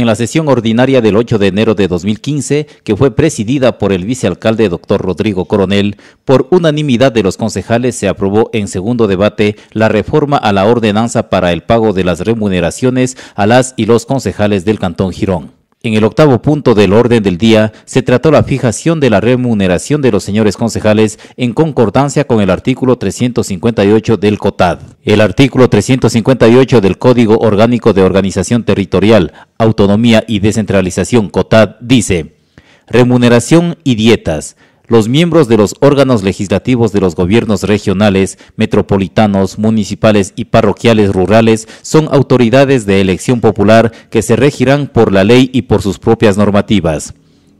en la sesión ordinaria del 8 de enero de 2015, que fue presidida por el vicealcalde doctor Rodrigo Coronel, por unanimidad de los concejales se aprobó en segundo debate la reforma a la ordenanza para el pago de las remuneraciones a las y los concejales del Cantón Girón. En el octavo punto del orden del día se trató la fijación de la remuneración de los señores concejales en concordancia con el artículo 358 del COTAD. El artículo 358 del Código Orgánico de Organización Territorial, Autonomía y Descentralización COTAD dice, remuneración y dietas los miembros de los órganos legislativos de los gobiernos regionales, metropolitanos, municipales y parroquiales rurales son autoridades de elección popular que se regirán por la ley y por sus propias normativas.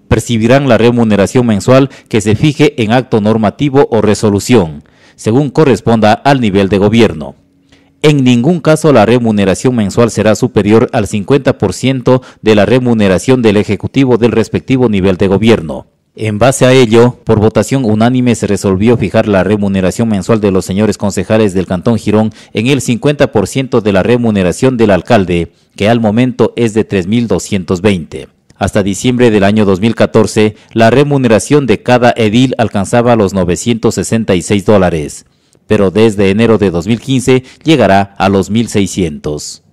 Percibirán la remuneración mensual que se fije en acto normativo o resolución, según corresponda al nivel de gobierno. En ningún caso la remuneración mensual será superior al 50% de la remuneración del Ejecutivo del respectivo nivel de gobierno. En base a ello, por votación unánime se resolvió fijar la remuneración mensual de los señores concejales del Cantón Girón en el 50% de la remuneración del alcalde, que al momento es de 3.220. Hasta diciembre del año 2014, la remuneración de cada edil alcanzaba los 966 dólares, pero desde enero de 2015 llegará a los 1.600.